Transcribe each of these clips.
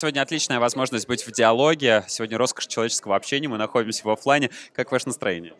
Сегодня отличная возможность быть в диалоге. Сегодня роскошь человеческого общения. Мы находимся в офлайне. Как ваше настроение?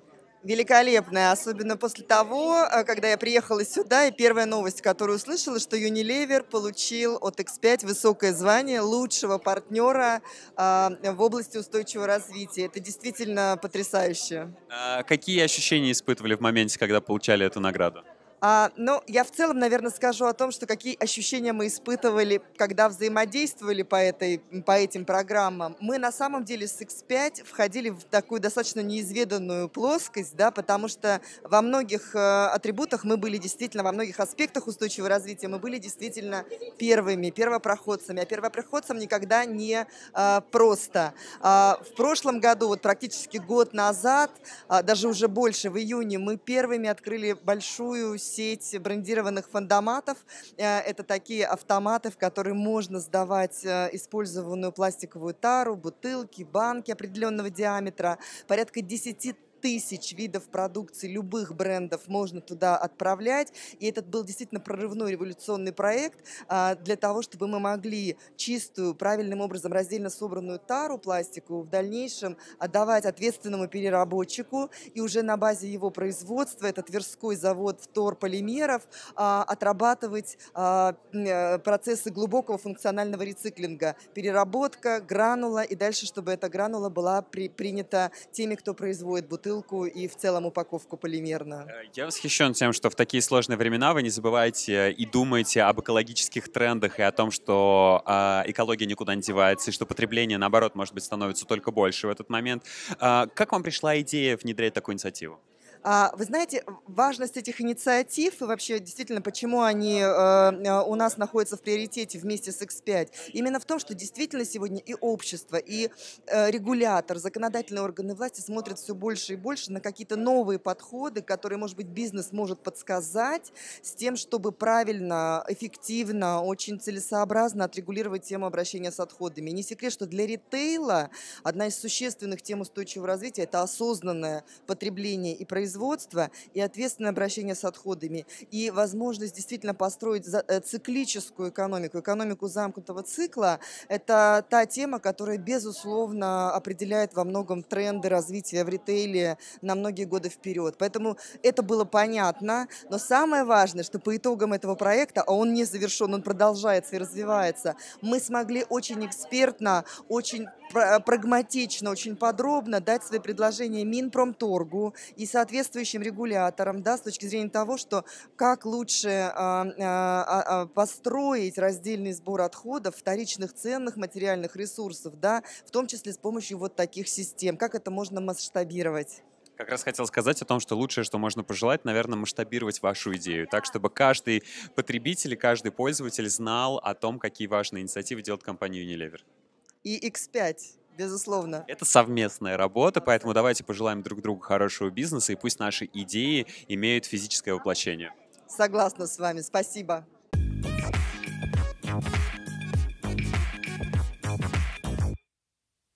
Великолепное, особенно после того, э, когда я приехала сюда, и первая новость, которую услышала, что Unilever получил от X5 высокое звание лучшего партнера а, в области устойчивого развития. Это действительно потрясающе. А какие ощущения испытывали в моменте, когда получали эту награду? А, ну, я в целом, наверное, скажу о том, что какие ощущения мы испытывали, когда взаимодействовали по, этой, по этим программам. Мы на самом деле с X5 входили в такую достаточно неизведанную плоскость, да, потому что во многих э, атрибутах мы были действительно, во многих аспектах устойчивого развития мы были действительно первыми, первопроходцами. А первопроходцам никогда не э, просто. Э, в прошлом году, вот практически год назад, э, даже уже больше, в июне, мы первыми открыли большую сеть брендированных фандоматов. Э, это такие автоматы, в которые можно сдавать э, использованную пластиковую тару, бутылки, банки определенного диаметра. Порядка 10 тысяч видов продукции любых брендов можно туда отправлять. И этот был действительно прорывной революционный проект а, для того, чтобы мы могли чистую, правильным образом раздельно собранную тару пластику в дальнейшем отдавать ответственному переработчику. И уже на базе его производства, это Тверской завод Тор вторполимеров, а, отрабатывать а, э, процессы глубокого функционального рециклинга. Переработка, гранула и дальше, чтобы эта гранула была при, принята теми, кто производит бутылки бутылку и в целом упаковку полимерную. Э, я восхищен тем, что в такие сложные времена вы не забываете и думаете об экологических трендах и о том, что э, экология никуда не девается, и что потребление, наоборот, может быть, становится только больше в этот момент. Э, как вам пришла идея внедрять такую инициативу? А, вы знаете, важность этих инициатив и вообще действительно, почему они э, у нас находятся в приоритете вместе с X5, именно в том, что действительно сегодня и общество, и э, регулятор, законодательные органы власти смотрят все больше и больше на какие-то новые подходы, которые, может быть, бизнес может подсказать с тем, чтобы правильно, эффективно, очень целесообразно отрегулировать тему обращения с отходами. не секрет, что для ритейла одна из существенных тем устойчивого развития – это осознанное потребление и производство производства и ответственное обращение с отходами, и возможность действительно построить э, циклическую экономику, экономику замкнутого цикла, это та тема, которая, безусловно, определяет во многом тренды развития в ритейле на многие годы вперед. Поэтому это было понятно, но самое важное, что по итогам этого проекта, а он не завершен, он продолжается и развивается, мы смогли очень экспертно, очень прагматично, очень подробно дать свои предложения Минпромторгу и, соответственно, соответствующим регулятором, да, с точки зрения того, что как лучше а, а, а, построить раздельный сбор отходов, вторичных ценных материальных ресурсов, да, в том числе с помощью вот таких систем, как это можно масштабировать. Как раз хотел сказать о том, что лучшее, что можно пожелать, наверное, масштабировать вашу идею, так чтобы каждый потребитель и каждый пользователь знал о том, какие важные инициативы делает компания Unilever. И X5 безусловно. Это совместная работа, поэтому давайте пожелаем друг другу хорошего бизнеса, и пусть наши идеи имеют физическое воплощение. Согласна с вами, спасибо.